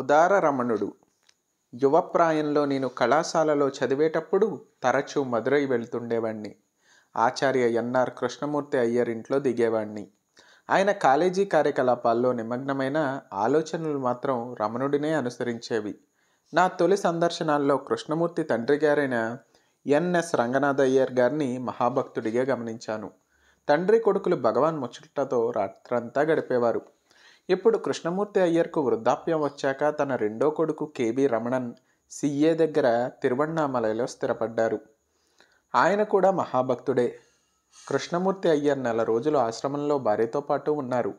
ఉదార రమణుడు యువప్రాయంలో నేను కళాశాలలో చదివేటప్పుడు తరచూ మదురై వెళ్తుండేవాణ్ణి ఆచార్య ఎన్ఆర్ కృష్ణమూర్తి ఇంట్లో దిగేవాణ్ణి ఆయన కాలేజీ కార్యకలాపాల్లో నిమగ్నమైన ఆలోచనలు మాత్రం రమణుడినే అనుసరించేవి నా తొలి సందర్శనాల్లో కృష్ణమూర్తి తండ్రి గారైన ఎన్ఎస్ రంగనాథయ్యర్ అయ్యర్ గారిని మహాభక్తుడిగా గమనించాను తండ్రి కొడుకులు భగవాన్ ముచ్చటతో రాత్రంతా గడిపేవారు ఇప్పుడు కృష్ణమూర్తి అయ్యర్కు వృద్ధాప్యం వచ్చాక తన రెండో కొడుకు కేబి రమణన్ సిఏ దగ్గర తిరువణ్ణామలలో స్థిరపడ్డారు ఆయన కూడా మహాభక్తుడే కృష్ణమూర్తి అయ్యర్ నెల రోజులు ఆశ్రమంలో భార్యతో పాటు ఉన్నారు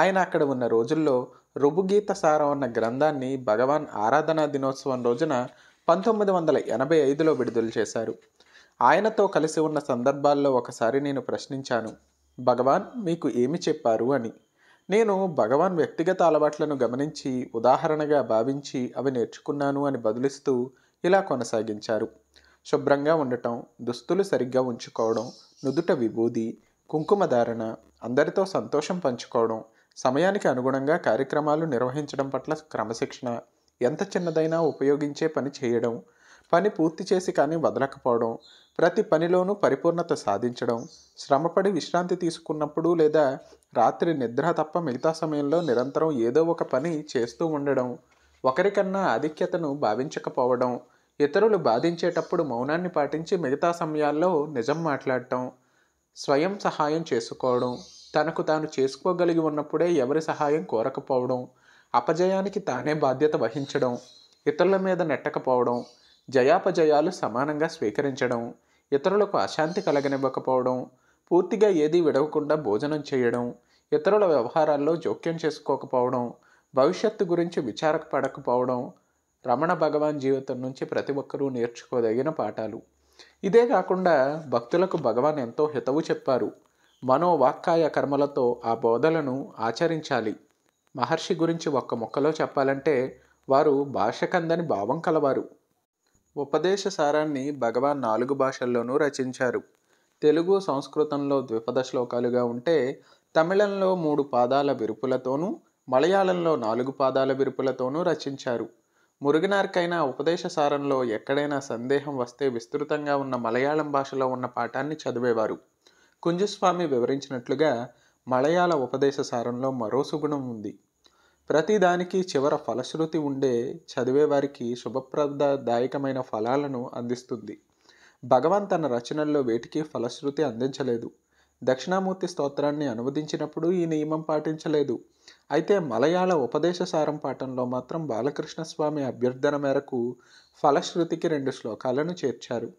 ఆయన అక్కడ ఉన్న రోజుల్లో రుబుగీత సారం అన్న గ్రంథాన్ని భగవాన్ ఆరాధనా దినోత్సవం రోజున పంతొమ్మిది వందల ఎనభై ఐదులో విడుదల చేశారు ఆయనతో కలిసి ఉన్న సందర్భాల్లో ఒకసారి నేను ప్రశ్నించాను భగవాన్ మీకు ఏమి చెప్పారు అని నేను భగవాన్ వ్యక్తిగత అలవాట్లను గమనించి ఉదాహరణగా భావించి అవి నేర్చుకున్నాను అని బదులిస్తూ ఇలా కొనసాగించారు శుభ్రంగా ఉండటం దుస్తులు సరిగ్గా ఉంచుకోవడం నుదుట విభూది కుంకుమ ధారణ అందరితో సంతోషం పంచుకోవడం సమయానికి అనుగుణంగా కార్యక్రమాలు నిర్వహించడం పట్ల క్రమశిక్షణ ఎంత చిన్నదైనా ఉపయోగించే పని చేయడం పని పూర్తి చేసి కానీ వదలకపోవడం ప్రతి పనిలోనూ పరిపూర్ణత సాధించడం శ్రమపడి విశ్రాంతి తీసుకున్నప్పుడు లేదా రాత్రి నిద్ర తప్ప మిగతా సమయంలో నిరంతరం ఏదో ఒక పని చేస్తూ ఉండడం ఒకరికన్నా ఆధిక్యతను భావించకపోవడం ఇతరులు బాధించేటప్పుడు మౌనాన్ని పాటించి మిగతా సమయాల్లో నిజం మాట్లాడటం స్వయం సహాయం చేసుకోవడం తనకు తాను చేసుకోగలిగి ఉన్నప్పుడే ఎవరి సహాయం కోరకపోవడం అపజయానికి తానే బాధ్యత వహించడం ఇతరుల మీద నెట్టకపోవడం జయాపజయాలు సమానంగా స్వీకరించడం ఇతరులకు అశాంతి కలగనివ్వకపోవడం పూర్తిగా ఏదీ విడవకుండా భోజనం చేయడం ఇతరుల వ్యవహారాల్లో జోక్యం చేసుకోకపోవడం భవిష్యత్తు గురించి విచారపడకపోవడం రమణ భగవాన్ జీవితం నుంచి ప్రతి ఒక్కరూ నేర్చుకోదగిన పాఠాలు ఇదే కాకుండా భక్తులకు భగవాన్ ఎంతో హితవు చెప్పారు మనో కర్మలతో ఆ బోధలను ఆచరించాలి మహర్షి గురించి ఒక్క మొక్కలో చెప్పాలంటే వారు భాషకందని భావం కలవారు ఉపదేశ సారాన్ని భగవాన్ నాలుగు భాషల్లోనూ రచించారు తెలుగు సంస్కృతంలో ద్విపద శ్లోకాలుగా ఉంటే తమిళంలో మూడు పాదాల విరుపులతోనూ మలయాళంలో నాలుగు పాదాల విరుపులతోనూ రచించారు మురుగినార్కైనా ఉపదేశ సారంలో ఎక్కడైనా సందేహం వస్తే విస్తృతంగా ఉన్న మలయాళం భాషలో ఉన్న పాఠాన్ని చదివేవారు కుంజస్వామి వివరించినట్లుగా మలయాళ ఉపదేశ సారంలో మరో సుగుణం ఉంది ప్రతిదానికి చివర ఫలశ్రుతి ఉండే చదివేవారికి శుభప్రదదాయకమైన ఫలాలను అందిస్తుంది భగవాన్ తన రచనల్లో వేటికి ఫలశ్రుతి అందించలేదు దక్షిణామూర్తి స్తోత్రాన్ని అనువదించినప్పుడు ఈ నియమం పాటించలేదు అయితే మలయాళ ఉపదేశ సారం పాఠంలో మాత్రం బాలకృష్ణ స్వామి అభ్యర్థన మేరకు ఫలశ్రుతికి రెండు శ్లోకాలను చేర్చారు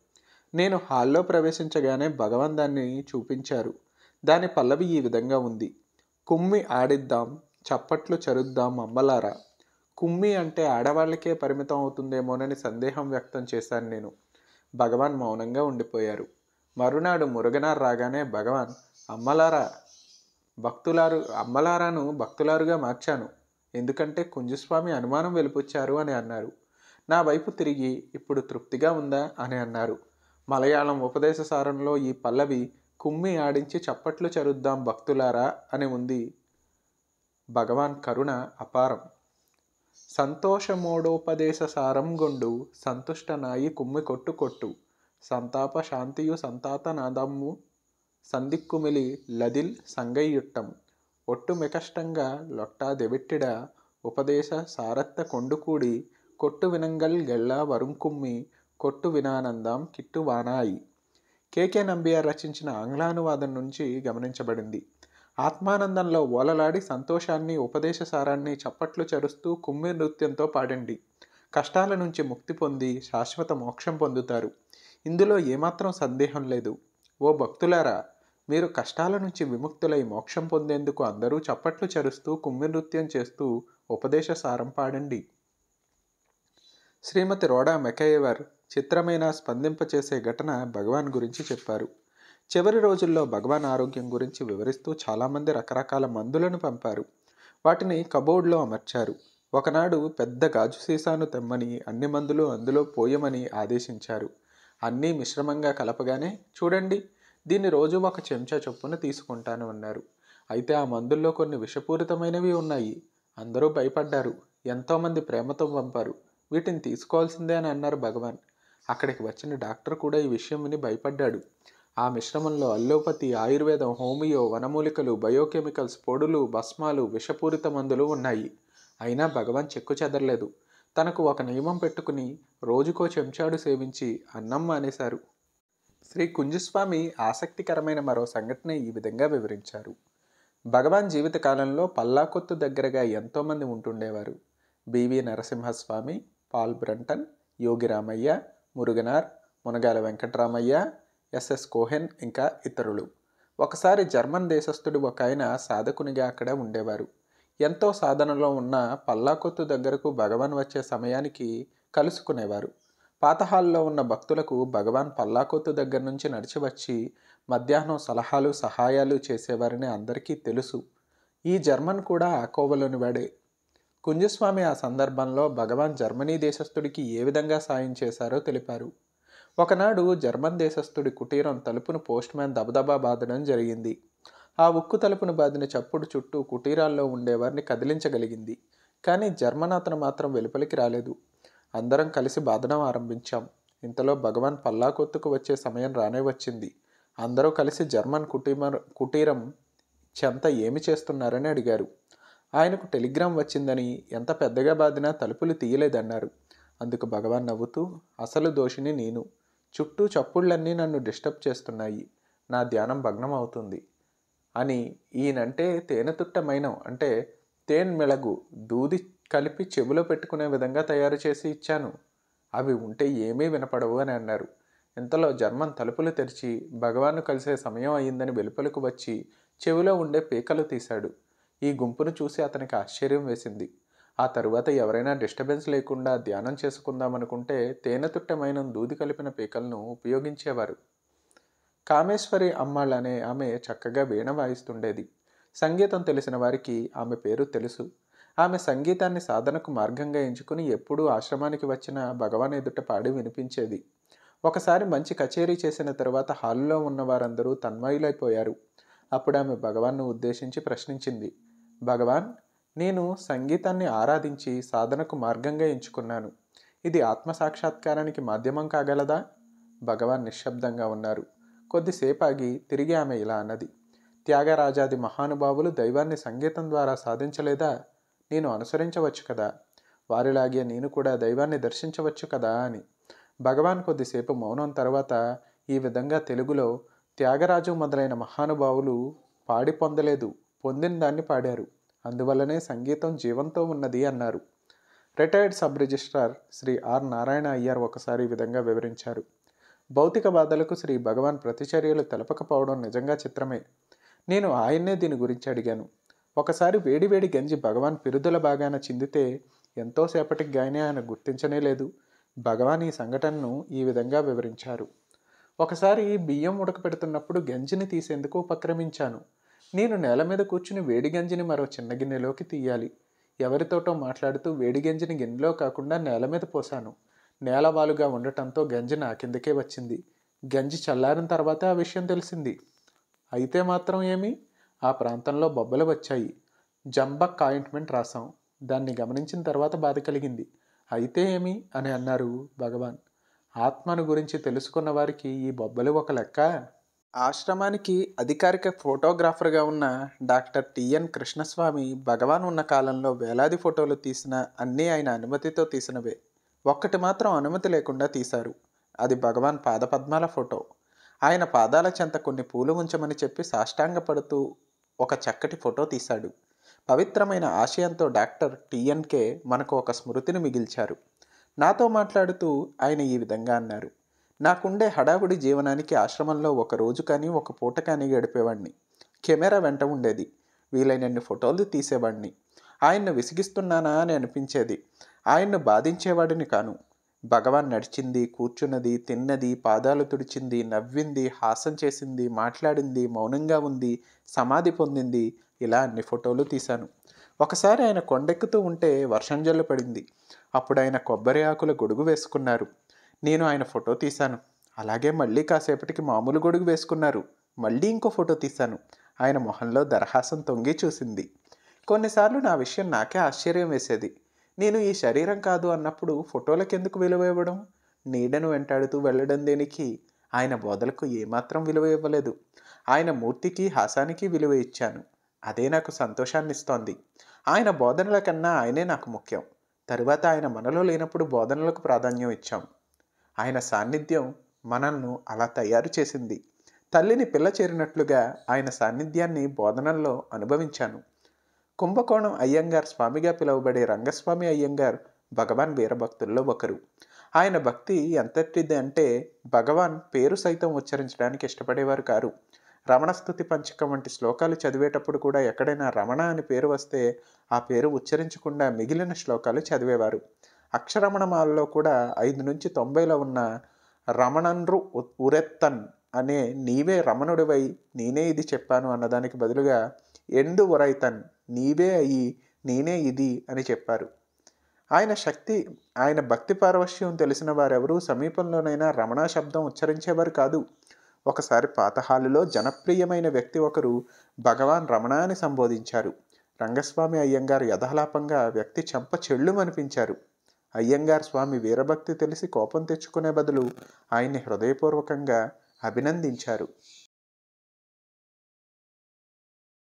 నేను హాల్లో ప్రవేశించగానే భగవాన్ దాన్ని చూపించారు దాని పల్లవి ఈ విధంగా ఉంది కుమ్మి ఆడిద్దాం చప్పట్లు చరుద్దాం అమ్మలారా కుమ్మి అంటే ఆడవాళ్ళకే పరిమితం అవుతుందేమోనని సందేహం వ్యక్తం చేశాను నేను భగవాన్ మౌనంగా ఉండిపోయారు మరునాడు మురుగనార్ రాగానే భగవాన్ అమ్మలారా భక్తులారు అమ్మలారాను భక్తులారుగా మార్చాను ఎందుకంటే కుంజుస్వామి అనుమానం వెలిపుచ్చారు అని అన్నారు నా వైపు తిరిగి ఇప్పుడు తృప్తిగా ఉందా అని అన్నారు మలయాళం ఉపదేశ సారంలో ఈ పల్లవి కుమ్మి ఆడించి చప్పట్లు చరుద్దాం భక్తులారా అని ఉంది భగవాన్ కరుణ అపారం సంతోషమోడోపదేశ సంతుష్ట నాయి కుమ్మి కొట్టు కొట్టు సంతాప శాంతియు నాదమ్ము సందిక్కుమిలి లదిల్ సంగయ్యుట్టం ఒట్టు మికష్టంగా లొట్టా దెబెట్టిడ ఉపదేశ సారత్త కొండుకూడి కొట్టు వినంగల్ గెళ్ళ వరుంకుమ్మి కొట్టు వినానందం కిట్టు వానాయి కేకే నంబియార్ రచించిన ఆంగ్లానువాదం నుంచి గమనించబడింది ఆత్మానందంలో ఓలలాడి సంతోషాన్ని ఉపదేశసారాన్ని చప్పట్లు చరుస్తూ కుమ్మి నృత్యంతో పాడండి కష్టాల నుంచి ముక్తి పొంది శాశ్వత మోక్షం పొందుతారు ఇందులో ఏమాత్రం సందేహం లేదు ఓ భక్తులారా మీరు కష్టాల నుంచి విముక్తులై మోక్షం పొందేందుకు అందరూ చప్పట్లు చరుస్తూ కుమ్మి నృత్యం చేస్తూ ఉపదేశ సారం పాడండి శ్రీమతి రోడా మెకయేవర్ చిత్రమైన స్పందింపచేసే ఘటన భగవాన్ గురించి చెప్పారు చివరి రోజుల్లో భగవాన్ ఆరోగ్యం గురించి వివరిస్తూ చాలామంది రకరకాల మందులను పంపారు వాటిని కబోర్డ్లో అమర్చారు ఒకనాడు పెద్ద గాజు సీసాను తెమ్మని అన్ని మందులు అందులో పోయమని ఆదేశించారు అన్నీ మిశ్రమంగా కలపగానే చూడండి దీన్ని రోజు ఒక చెంచా చొప్పున తీసుకుంటాను అన్నారు అయితే ఆ మందుల్లో కొన్ని విషపూరితమైనవి ఉన్నాయి అందరూ భయపడ్డారు ఎంతోమంది ప్రేమతో పంపారు వీటిని తీసుకోవాల్సిందే అని అన్నారు భగవాన్ అక్కడికి వచ్చిన డాక్టర్ కూడా ఈ విషయం విని భయపడ్డాడు ఆ మిశ్రమంలో అల్లోపతి ఆయుర్వేదం హోమియో వనమూలికలు బయోకెమికల్స్ పొడులు భస్మాలు విషపూరిత మందులు ఉన్నాయి అయినా భగవాన్ చెక్కు చెదరలేదు తనకు ఒక నియమం పెట్టుకుని రోజుకో చెంచాడు సేవించి అన్నం మానేశారు శ్రీ కుంజుస్వామి ఆసక్తికరమైన మరో సంఘటన ఈ విధంగా వివరించారు భగవాన్ జీవితకాలంలో పల్లాకొత్తు దగ్గరగా ఎంతోమంది ఉంటుండేవారు B V Narasimhaswamy Paul Brunton Yogi Ramaiah Muruganar Munagala Venkataramaiah S S Cohen ఇంకా ఇతరులు ఒకసారి జర్మన్ దేశస్థుడు ఒక ఆయన సాధకునిగా అక్కడ ఉండేవారు ఎంతో సాధనలో ఉన్న పల్లాకొత్తు దగ్గరకు భగవాన్ వచ్చే సమయానికి కలుసుకునేవారు పాతహాల్లో ఉన్న భక్తులకు భగవాన్ పల్లాకొత్తు దగ్గర నుంచి నడిచి వచ్చి మధ్యాహ్నం సలహాలు సహాయాలు చేసేవారని అందరికీ తెలుసు ఈ జర్మన్ కూడా ఆ కోవలోని వాడే కుంజస్వామి ఆ సందర్భంలో భగవాన్ జర్మనీ దేశస్థుడికి ఏ విధంగా సాయం చేశారో తెలిపారు ఒకనాడు జర్మన్ దేశస్థుడి కుటీరం తలుపును పోస్ట్ మ్యాన్ దబదబా బాదడం జరిగింది ఆ ఉక్కు తలుపును బాదిన చప్పుడు చుట్టూ కుటీరాల్లో ఉండేవారిని కదిలించగలిగింది కానీ జర్మన్ అతను మాత్రం వెలుపలికి రాలేదు అందరం కలిసి బాదడం ఆరంభించాం ఇంతలో భగవాన్ పల్లాకొత్తుకు వచ్చే సమయం రానే వచ్చింది అందరూ కలిసి జర్మన్ కుటీమర్ కుటీరం చెంత ఏమి చేస్తున్నారని అడిగారు ఆయనకు టెలిగ్రామ్ వచ్చిందని ఎంత పెద్దగా బాదినా తలుపులు తీయలేదన్నారు అందుకు భగవాన్ నవ్వుతూ అసలు దోషిని నేను చుట్టూ చప్పుళ్ళన్నీ నన్ను డిస్టర్బ్ చేస్తున్నాయి నా ధ్యానం భగ్నం అవుతుంది అని ఈయనంటే తేనెతుట్ట మైనం అంటే తేన్ మెళగు దూది కలిపి చెవిలో పెట్టుకునే విధంగా తయారు చేసి ఇచ్చాను అవి ఉంటే ఏమీ వినపడవు అని అన్నారు ఇంతలో జర్మన్ తలుపులు తెరిచి భగవాన్ను కలిసే సమయం అయిందని వెలుపలకు వచ్చి చెవిలో ఉండే పీకలు తీశాడు ఈ గుంపును చూసి అతనికి ఆశ్చర్యం వేసింది ఆ తరువాత ఎవరైనా డిస్టర్బెన్స్ లేకుండా ధ్యానం చేసుకుందామనుకుంటే తేనెతుట్టమైన దూది కలిపిన పీకలను ఉపయోగించేవారు కామేశ్వరి అమ్మాళ్ళు అనే ఆమె చక్కగా వీణ వాయిస్తుండేది సంగీతం తెలిసిన వారికి ఆమె పేరు తెలుసు ఆమె సంగీతాన్ని సాధనకు మార్గంగా ఎంచుకుని ఎప్పుడూ ఆశ్రమానికి వచ్చిన భగవాన్ ఎదుట పాడి వినిపించేది ఒకసారి మంచి కచేరీ చేసిన తర్వాత హాల్లో ఉన్న వారందరూ తన్మయులైపోయారు అప్పుడు ఆమె భగవాన్ను ఉద్దేశించి ప్రశ్నించింది భగవాన్ నేను సంగీతాన్ని ఆరాధించి సాధనకు మార్గంగా ఎంచుకున్నాను ఇది ఆత్మసాక్షాత్కారానికి మాధ్యమం కాగలదా భగవాన్ నిశ్శబ్దంగా ఉన్నారు కొద్దిసేపాగి తిరిగి ఆమె ఇలా అన్నది త్యాగరాజాది మహానుభావులు దైవాన్ని సంగీతం ద్వారా సాధించలేదా నేను అనుసరించవచ్చు కదా వారిలాగే నేను కూడా దైవాన్ని దర్శించవచ్చు కదా అని భగవాన్ కొద్దిసేపు మౌనం తర్వాత ఈ విధంగా తెలుగులో త్యాగరాజు మొదలైన మహానుభావులు పాడి పొందలేదు పొందిన దాన్ని పాడారు అందువల్లనే సంగీతం జీవంతో ఉన్నది అన్నారు retired sub registrar Shri R Narayana Iyer ఒకసారి ఈ విధంగా వివరించారు భౌతిక బాధలకు శ్రీ భగవాన్ ప్రతిచర్యలు తెలపకపోవడం నిజంగా చిత్రమే నేను ఆయన్నే దీని గురించి అడిగాను ఒకసారి వేడివేడి గంజి భగవాన్ పిరుదుల బాగాన చిందితే ఎంతోసేపటికి గాయనే ఆయన గుర్తించనే లేదు భగవాన్ ఈ సంఘటనను ఈ విధంగా వివరించారు ఒకసారి బియ్యం ఉడకపెడుతున్నప్పుడు గంజిని తీసేందుకు ఉపక్రమించాను నేను నేల మీద కూర్చుని వేడి గంజిని మరో చిన్న గిన్నెలోకి తీయాలి ఎవరితోటో మాట్లాడుతూ వేడి గంజిని గిన్నెలో కాకుండా నేల మీద పోశాను వాలుగా ఉండటంతో గంజి నా కిందకే వచ్చింది గంజి చల్లారిన తర్వాత ఆ విషయం తెలిసింది అయితే మాత్రం ఏమి ఆ ప్రాంతంలో బొబ్బలు వచ్చాయి జంబక్ కాయింట్మెంట్ రాసాం దాన్ని గమనించిన తర్వాత బాధ కలిగింది అయితే ఏమి అని అన్నారు భగవాన్ ఆత్మను గురించి తెలుసుకున్న వారికి ఈ బొబ్బలు ఒక లెక్క ఆశ్రమానికి అధికారిక ఫోటోగ్రాఫర్గా ఉన్న డాక్టర్ టిఎన్ కృష్ణస్వామి భగవాన్ ఉన్న కాలంలో వేలాది ఫోటోలు తీసిన అన్నీ ఆయన అనుమతితో తీసినవే ఒక్కటి మాత్రం అనుమతి లేకుండా తీశారు అది భగవాన్ పాదపద్మాల ఫోటో ఆయన పాదాల చెంత కొన్ని పూలు ఉంచమని చెప్పి సాష్టాంగపడుతూ ఒక చక్కటి ఫోటో తీశాడు పవిత్రమైన ఆశయంతో డాక్టర్ టిఎన్కే మనకు ఒక స్మృతిని మిగిల్చారు నాతో మాట్లాడుతూ ఆయన ఈ విధంగా అన్నారు నాకుండే హడావుడి జీవనానికి ఆశ్రమంలో ఒక రోజు కానీ ఒక పూట కానీ గడిపేవాడిని కెమెరా వెంట ఉండేది వీలైనన్ని ఫోటోలు తీసేవాడిని ఆయన్ను విసిగిస్తున్నానా అని అనిపించేది ఆయన్ను బాధించేవాడిని కాను భగవాన్ నడిచింది కూర్చున్నది తిన్నది పాదాలు తుడిచింది నవ్వింది హాసం చేసింది మాట్లాడింది మౌనంగా ఉంది సమాధి పొందింది ఇలా అన్ని ఫోటోలు తీశాను ఒకసారి ఆయన కొండెక్కుతూ ఉంటే వర్షం జల్లు పడింది అప్పుడు ఆయన కొబ్బరి ఆకుల గొడుగు వేసుకున్నారు నేను ఆయన ఫోటో తీశాను అలాగే మళ్ళీ కాసేపటికి మామూలు గొడుగు వేసుకున్నారు మళ్ళీ ఇంకో ఫోటో తీశాను ఆయన మొహంలో దరహాసం తొంగి చూసింది కొన్నిసార్లు నా విషయం నాకే ఆశ్చర్యం వేసేది నేను ఈ శరీరం కాదు అన్నప్పుడు ఫోటోలకెందుకు విలువ ఇవ్వడం నీడను వెంటాడుతూ వెళ్ళడం దేనికి ఆయన బోధలకు ఏమాత్రం విలువ ఇవ్వలేదు ఆయన మూర్తికి హాసానికి విలువ ఇచ్చాను అదే నాకు సంతోషాన్ని ఇస్తోంది ఆయన బోధనల కన్నా ఆయనే నాకు ముఖ్యం తరువాత ఆయన మనలో లేనప్పుడు బోధనలకు ప్రాధాన్యం ఇచ్చాం ఆయన సాన్నిధ్యం మనల్ని అలా తయారు చేసింది తల్లిని పిల్ల చేరినట్లుగా ఆయన సాన్నిధ్యాన్ని బోధనల్లో అనుభవించాను కుంభకోణం అయ్యంగార్ స్వామిగా పిలువబడే రంగస్వామి అయ్యంగార్ భగవాన్ వీరభక్తుల్లో ఒకరు ఆయన భక్తి ఎంతటిది అంటే భగవాన్ పేరు సైతం ఉచ్చరించడానికి ఇష్టపడేవారు కారు రమణస్థుతి పంచకం వంటి శ్లోకాలు చదివేటప్పుడు కూడా ఎక్కడైనా రమణ అని పేరు వస్తే ఆ పేరు ఉచ్చరించకుండా మిగిలిన శ్లోకాలు చదివేవారు అక్షరమణమాలలో కూడా ఐదు నుంచి తొంభైలో ఉన్న రమణన్రు ఉరెత్తన్ అనే నీవే రమణుడివై నేనే ఇది చెప్పాను అన్నదానికి బదులుగా ఎండు ఉరైతన్ నీవే అయ్యి నేనే ఇది అని చెప్పారు ఆయన శక్తి ఆయన భక్తి పారవశ్యం తెలిసిన వారెవరూ సమీపంలోనైనా రమణ శబ్దం ఉచ్చరించేవారు కాదు ఒకసారి పాతహాలులో జనప్రియమైన వ్యక్తి ఒకరు భగవాన్ రమణ అని సంబోధించారు రంగస్వామి అయ్యంగారు యథాలాపంగా వ్యక్తి చెంప చెళ్ళు అనిపించారు అయ్యంగార్ స్వామి వీరభక్తి తెలిసి కోపం తెచ్చుకునే బదులు ఆయన్ని హృదయపూర్వకంగా అభినందించారు